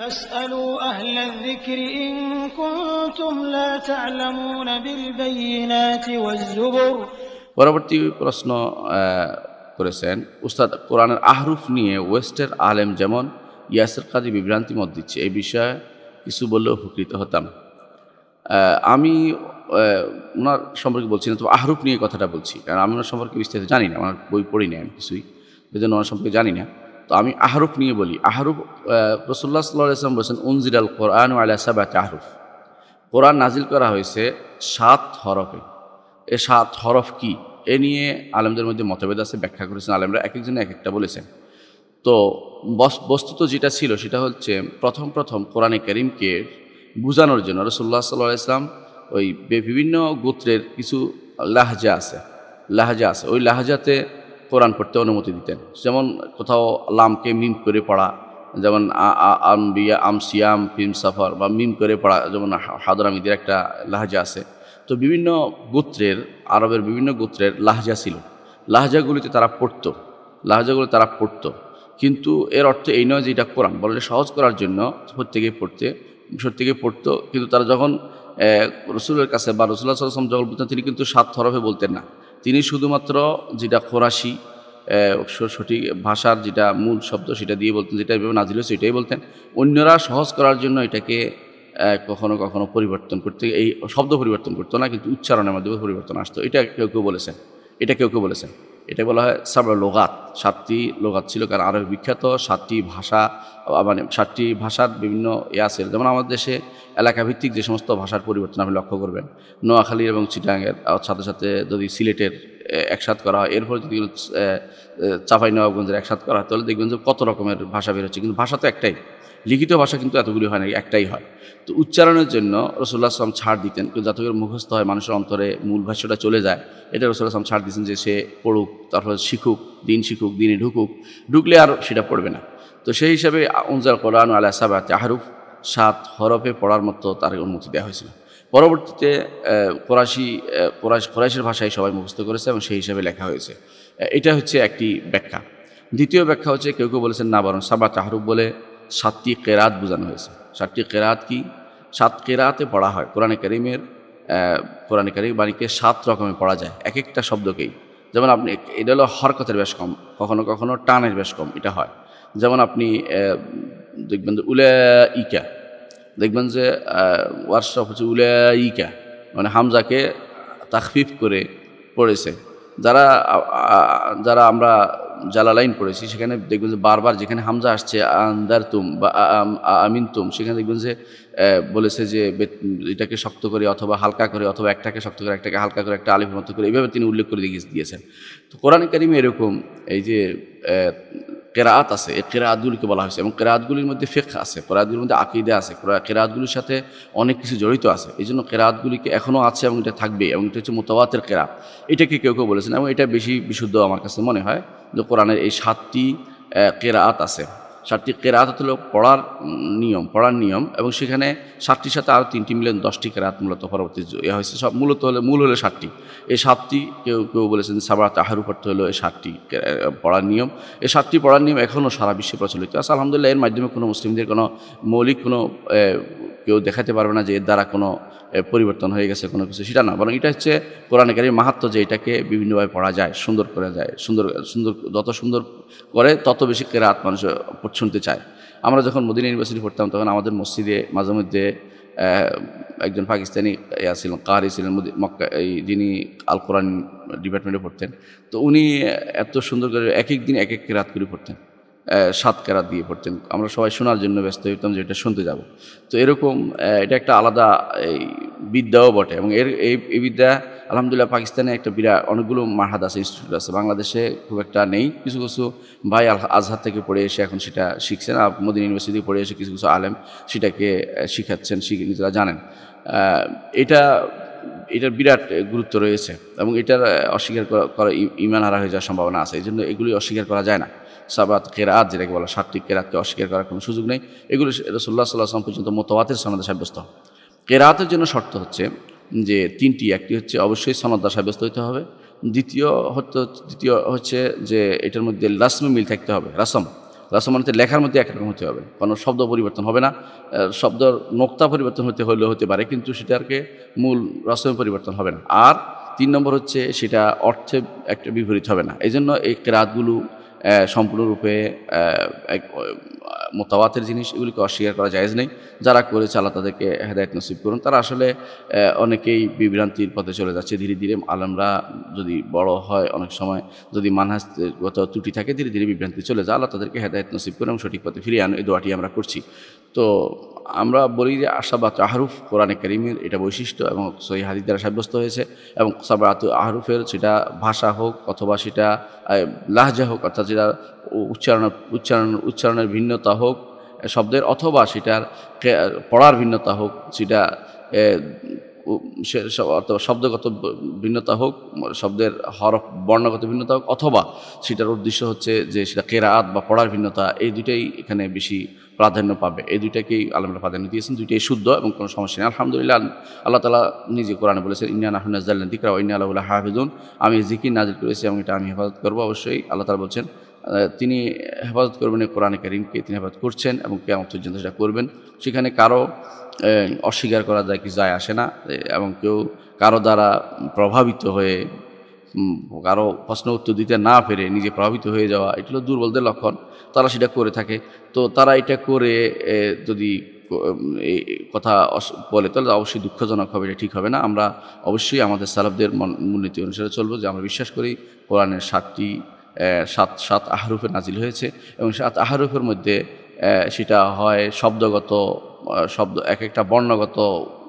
পরবর্তী প্রশ্ন করেছেন উস্তাদ কোরআনের আহরুফ নিয়ে ওয়েস্টের আলেম যেমন ইয়াসের কাজী বিভ্রান্তি মত দিচ্ছে এই বিষয়ে কিছু বললে উপকৃত হতাম আমি ওনার সম্পর্কে বলছি না তো আহরুফ নিয়ে কথাটা বলছি কারণ আমি ওনার সম্পর্কে বিস্তারিত জানি না ওনার বই পড়ি না আমি কিছুই এই জন্য ওনার সম্পর্কে জানি না তো আমি আহরুফ নিয়ে বলি আহরুফ রসুল্লাহ সাল্লাহ ইসলাম বলছেন উনজির আল কোরআন আলিয়া সাবাত আহরুফ কোরআন নাজিল করা হয়েছে সাত হরফে এ সাত হরফ কি এ নিয়ে আলেমদের মধ্যে মতভেদ আছে ব্যাখ্যা করেছেন আলেমরা এক একজনে এক একটা বলেছেন তো বস্তুত যেটা ছিল সেটা হচ্ছে প্রথম প্রথম কোরআনে করিমকে বোঝানোর জন্য রসুল্লাহ সাল্লাহ ইসলাম ওই বিভিন্ন গোত্রের কিছু লাহজা আছে লাহজা আছে ওই লাহজাতে কোরআন পড়তে অনুমতি দিতেন যেমন কোথাও লামকে মিম করে পড়া যেমন আম বিয়া আম সিয়াম ফিম সাফর বা মিম করে পড়া যেমন হাদরামিদের একটা লাহজা আছে তো বিভিন্ন গোত্রের আরবের বিভিন্ন গোত্রের লাহজা ছিল লাহজাগুলিতে তারা পড়ত লাহজাগুলি তারা পড়ত কিন্তু এর অর্থ এই নয় যে এটা কোরআন বলে সহজ করার জন্য প্রত্যেকে পড়তে সত্যিকে পড়তো কিন্তু তারা যখন রসুলের কাছে বা রসুল্লাহ সাল্লাম বলতেন তিনি কিন্তু সাত থরফে বলতেন না তিনি শুধুমাত্র যেটা খোরাশি সঠিক ভাষার যেটা মূল শব্দ সেটা দিয়ে বলতেন যেটা এভাবে নাজিল হয়েছে সেটাই বলতেন অন্যরা সহজ করার জন্য এটাকে কখনো কখনো পরিবর্তন করতে এই শব্দ পরিবর্তন করতো না কিন্তু উচ্চারণের মাধ্যমে পরিবর্তন আসতো এটা কেউ কেউ বলেছেন এটা কেউ কেউ বলেছেন এটা বলা হয় সাব লোগাত সাতটি লোগাত ছিল কারণ আরও বিখ্যাত সাতটি ভাষা মানে সাতটি ভাষার বিভিন্ন ইয়ে আছে যেমন আমাদের দেশে এলাকাভিত্তিক যে সমস্ত ভাষার পরিবর্তন আপনি লক্ষ্য করবেন নোয়াখালী এবং চিটাঙ্গের সাথে সাথে যদি সিলেটের একসাথ করা হয় এরপর যদি চাপাই নবাবগঞ্জের একসাথ করা হয় তাহলে দেখবেন যে কত রকমের ভাষা বেরোচ্ছে কিন্তু ভাষা তো একটাই লিখিত ভাষা কিন্তু এতগুলি হয় না একটাই হয় তো উচ্চারণের জন্য রসুল্লাহ আসলাম ছাড় দিতেন যাতে করে মুখস্থ হয় মানুষের অন্তরে মূল ভাষ্যটা চলে যায় এটা রসুল্লাহ আসলাম ছাড় দিতেন যে সে পড়ুক তারপর শিখুক দিন শিখুক দিনে ঢুকুক ঢুকলে আর সেটা পড়বে না তো সেই হিসাবে উনজার কোরআন আলাহ সাবাহ আহরুফ সাত হরফে পড়ার মতো তার অনুমতি দেওয়া হয়েছিল পরবর্তীতে কোরাশি কোরাশ কোরাইশের ভাষায় সবাই মুখস্থ করেছে এবং সেই হিসাবে লেখা হয়েছে এটা হচ্ছে একটি ব্যাখ্যা দ্বিতীয় ব্যাখ্যা হচ্ছে কেউ কেউ বলেছেন না বরং সাবা তাহরুফ বলে সাতটি কেরাত বোঝানো হয়েছে সাতটি কেরাত কি সাত কেরাতে পড়া হয় কোরআনে করিমের কোরআনে করিম বাণীকে সাত রকমে পড়া যায় এক একটা শব্দকেই যেমন আপনি এটা হলো হরকতের বেশ কম কখনো কখনো টানের বেশ কম এটা হয় যেমন আপনি দেখবেন উলা ইকা দেখবেন যে ওয়ার্কশপ হচ্ছে উলাইকা মানে হামজাকে তাখফিফ করে পড়েছে যারা যারা আমরা জালালাইন পড়েছি সেখানে দেখবেন যে বারবার যেখানে হামজা আসছে আন্দার তুম বা আমিন তুম সেখানে দেখবেন যে বলেছে যে এটাকে শক্ত করে অথবা হালকা করে অথবা একটাকে শক্ত করে একটাকে হালকা করে একটা আলিফ মতো করে এইভাবে তিনি উল্লেখ করে দিয়েছেন তো কোরআন কারিমে এরকম এই যে কেরাত আছে এই কেরাতগুলিকে বলা হয়েছে এবং কেরাতগুলির মধ্যে ফেক আছে কেরাতগুলির মধ্যে আকিদে আছে কেরাতগুলির সাথে অনেক কিছু জড়িত আছে এই জন্য কেরাতগুলিকে এখনও আছে এবং এটা থাকবে এবং এটা হচ্ছে মোতাবাতের কেরাত এটাকে কেউ কেউ বলেছেন এবং এটা বেশি বিশুদ্ধ আমার কাছে মনে হয় যে কোরআনের এই সাতটি কেরাত আছে সাতটি কেরাত হলো পড়ার নিয়ম পড়ার নিয়ম এবং সেখানে সাতটির সাথে আরও তিনটি মিলেন দশটি কেরাত মূলত পরবর্তী এ ইয়ে হয়েছে সব মূলত হলে মূল হলে সাতটি এই সাতটি কেউ কেউ বলেছেন তাহার উপর পড়তে হলো এই সাতটি পড়ার নিয়ম এই সাতটি পড়ার নিয়ম এখনও সারা বিশ্বে প্রচলিত আছে আলহামদুলিল্লাহ এর মাধ্যমে কোনো মুসলিমদের কোনো মৌলিক কোনো কেউ দেখাতে পারবে না যে এর দ্বারা কোনো পরিবর্তন হয়ে গেছে কোনো কিছু সেটা না বরং এটা হচ্ছে কোরআন কারির মাহাত্ম যে এটাকে বিভিন্নভাবে পড়া যায় সুন্দর করা যায় সুন্দর সুন্দর যত সুন্দর করে তত বেশি কেরাত মানুষ শুনতে চায় আমরা যখন মদিনা ইউনিভার্সিটি পড়তাম তখন আমাদের মসজিদে মাঝে মধ্যে একজন পাকিস্তানি ইয়া ছিলেন কাহারি ছিলেন মক্কা এই যিনি আল কোরআন ডিপার্টমেন্টে পড়তেন তো উনি এত সুন্দর করে এক এক দিন এক এক রাত করে পড়তেন সাত কেরাত দিয়ে পড়তেন আমরা সবাই শোনার জন্য ব্যস্ত হইতাম যে এটা শুনতে যাব তো এরকম এটা একটা আলাদা এই বিদ্যাও বটে এবং এর এই বিদ্যা আলহামদুলিল্লাহ পাকিস্তানে একটা বিরাট অনেকগুলো মাহাদ আছে ইনস্টিটিউট আছে বাংলাদেশে খুব একটা নেই কিছু কিছু ভাই আজহার থেকে পড়ে এসে এখন সেটা শিখছেন আর মোদিন ইউনিভার্সিটি পড়ে এসে কিছু কিছু আলেম সেটাকে শিখাচ্ছেন নিজেরা জানেন এটা এটার বিরাট গুরুত্ব রয়েছে এবং এটার অস্বীকার করা ইমান হারা হয়ে যাওয়ার সম্ভাবনা আছে এই জন্য এগুলি অস্বীকার করা যায় না সাবাত কেরাত যেটাকে বলা সাতটি কেরাতকে অস্বীকার করার কোনো সুযোগ নেই এগুলো সাল্লাহ সাল্লাহাম পর্যন্ত মোতওয়াতের সনদে সাব্যস্ত কেরাতের জন্য শর্ত হচ্ছে যে তিনটি একটি হচ্ছে অবশ্যই সনদা সাব্যস্ত হইতে হবে দ্বিতীয় হচ্ছে দ্বিতীয় হচ্ছে যে এটার মধ্যে লাসম মিল থাকতে হবে রাসম রাসমানতে লেখার মধ্যে একরকম হতে হবে কোনো শব্দ পরিবর্তন হবে না শব্দ নোক্তা পরিবর্তন হতে হলেও হতে পারে কিন্তু সেটাকে মূল রসমে পরিবর্তন হবে না আর তিন নম্বর হচ্ছে সেটা অর্থে একটা বিপরীত হবে না এই জন্য এই ক্রাতগুলো সম্পূর্ণরূপে মোতাবাতের জিনিস এগুলিকে অস্বীকার করা যায়জ নেই যারা করেছে আল্লাহ তাদেরকে হেদায়ত নসিব করুন তারা আসলে অনেকেই বিভ্রান্তির পথে চলে যাচ্ছে ধীরে ধীরে আলমরা যদি বড় হয় অনেক সময় যদি গত ত্রুটি থাকে ধীরে ধীরে বিভ্রান্তি চলে যায় আল্লাহ তাদেরকে হেদায়ত নসিব করে এবং সঠিক পথে ফিরিয়ে আনো এই দোয়াটি আমরা করছি তো আমরা বলি যে আশা বা আহরুফ কোরআনে করিমের এটা বৈশিষ্ট্য এবং সহি হাদিদ দ্বারা সাব্যস্ত হয়েছে এবং সাবাত আহরুফের সেটা ভাষা হোক অথবা সেটা লাহজা হোক অর্থাৎ সেটা উচ্চারণ উচ্চারণ উচ্চারণের ভিন্নতা হোক শব্দের অথবা সেটার পড়ার ভিন্নতা হোক সেটা অথবা শব্দগত ভিন্নতা হোক শব্দের হরফ বর্ণগত ভিন্নতা হোক অথবা সেটার উদ্দেশ্য হচ্ছে যে সেটা কেরাত বা পড়ার ভিন্নতা এই দুটাই এখানে বেশি প্রাধান্য পাবে এই দুইটাকেই আলমরা প্রাধান্য দিয়েছেন দুইটাই শুদ্ধ এবং কোনো সমস্যা নেই আলহামদুলিল্লাহ আল্লাহ তালা নিজে কোরআনে বলেছেন ইন্না আহমদাল্লা দিকরা ইন্ডিয়া আল্লাহ হাফিজুন আমি জিকির নাজির করেছি এবং এটা আমি হেফাজত করবো অবশ্যই আল্লাহ তালা বলছেন তিনি হেফাজত করবেন কোরআন করিমকে তিনি হেফাজত করছেন এবং কেমন পর্যন্ত সেটা করবেন সেখানে কারো অস্বীকার করা যায় কি যায় আসে না এবং কেউ কারো দ্বারা প্রভাবিত হয়ে কারো প্রশ্ন উত্তর দিতে না পেরে নিজে প্রভাবিত হয়ে যাওয়া এগুলো দুর্বলদের লক্ষণ তারা সেটা করে থাকে তো তারা এটা করে যদি কথা বলে তাহলে অবশ্যই দুঃখজনক হবে এটা ঠিক হবে না আমরা অবশ্যই আমাদের মন মূলনীতি অনুসারে চলবো যে আমরা বিশ্বাস করি কোরআনের সাতটি সাত সাত আহরুফে নাজিল হয়েছে এবং সাত আহরুফের মধ্যে সেটা হয় শব্দগত শব্দ এক একটা বর্ণগত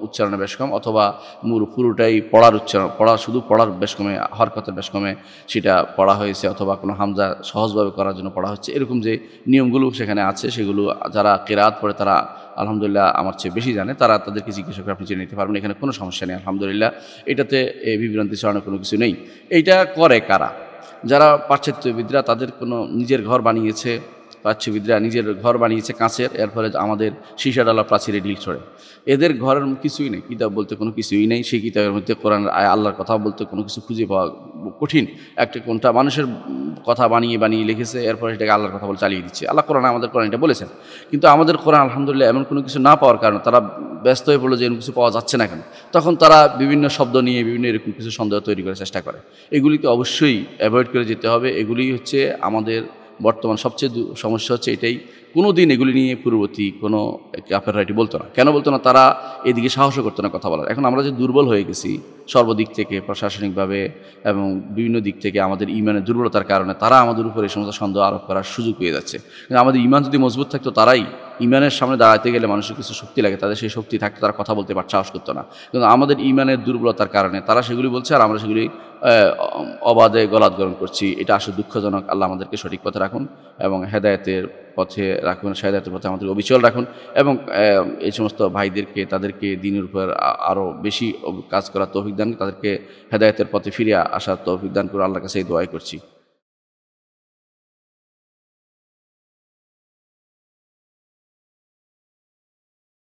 উচ্চারণে বেশ কম অথবা মূল পুরোটাই পড়ার উচ্চারণ পড়া শুধু পড়ার বেশ কমে হরকতের বেশ কমে সেটা পড়া হয়েছে অথবা কোনো হামজা সহজভাবে করার জন্য পড়া হচ্ছে এরকম যে নিয়মগুলো সেখানে আছে সেগুলো যারা কেরাত পড়ে তারা আলহামদুলিল্লাহ আমার চেয়ে বেশি জানে তারা তাদেরকে জিজ্ঞাসা করে আপনি জেনে নিতে পারবেন এখানে কোনো সমস্যা নেই আলহামদুলিল্লাহ এটাতে বিভ্রান্তি ছড়ানোর কোনো কিছু নেই এইটা করে কারা যারা পাশ্চাত্যবিদরা তাদের কোনো নিজের ঘর বানিয়েছে প্রাচ্যবিদরা নিজের ঘর বানিয়েছে কাঁচের এরপরে আমাদের শিশাডালা প্রাচীরে ঢিল ছড়ে এদের ঘরের কিছুই নেই কিতাব বলতে কোনো কিছুই নেই সেই কিতাবের মধ্যে কোরআন আল্লাহর কথা বলতে কোনো কিছু খুঁজে পাওয়া কঠিন একটা কোনটা মানুষের কথা বানিয়ে বানিয়ে লিখেছে এরপরে সেটাকে আল্লাহর কথা বলে চালিয়ে দিচ্ছে আল্লাহ কোরআন আমাদের কোরআন এটা বলেছেন কিন্তু আমাদের কোরআন আলহামদুলিল্লাহ এমন কোনো কিছু না পাওয়ার কারণে তারা ব্যস্ত হয়ে পড়লো যে এরকম কিছু পাওয়া যাচ্ছে না কেন তখন তারা বিভিন্ন শব্দ নিয়ে বিভিন্ন এরকম কিছু সন্দেহ তৈরি করার চেষ্টা করে এগুলিকে অবশ্যই অ্যাভয়েড করে যেতে হবে এগুলি হচ্ছে আমাদের বর্তমান সবচেয়ে সমস্যা হচ্ছে এটাই কোনো দিন এগুলি নিয়ে পূর্ববর্তী কোনো কাফেররা রাইটি বলতো না কেন বলতো না তারা এদিকে সাহসও করতো না কথা বলার এখন আমরা যে দুর্বল হয়ে গেছি সর্বদিক থেকে প্রশাসনিকভাবে এবং বিভিন্ন দিক থেকে আমাদের ইমানের দুর্বলতার কারণে তারা আমাদের উপর এই সমস্ত সন্দেহ আরোপ করার সুযোগ পেয়ে যাচ্ছে কিন্তু আমাদের ইমান যদি মজবুত থাকতো তারাই ইমানের সামনে দাঁড়াতে গেলে মানুষের কিছু শক্তি লাগে তাদের সেই শক্তি থাকতে তারা কথা বলতে পারছে সাহস করতো না কিন্তু আমাদের ইমানের দুর্বলতার কারণে তারা সেগুলি বলছে আর আমরা সেগুলি অবাধে গ্রহণ করছি এটা আসলে দুঃখজনক আল্লাহ আমাদেরকে সঠিক পথে রাখুন এবং হেদায়তের পথে রাখুন হেদায়তের পথে আমাদের অবিচল রাখুন এবং এই সমস্ত ভাইদেরকে তাদেরকে দিনের উপর আরও বেশি কাজ করার তৌফিক দান তাদেরকে হেদায়তের পথে ফিরে আসার তৌফিক দান করে আল্লাহর কাছে এই দোয়াই করছি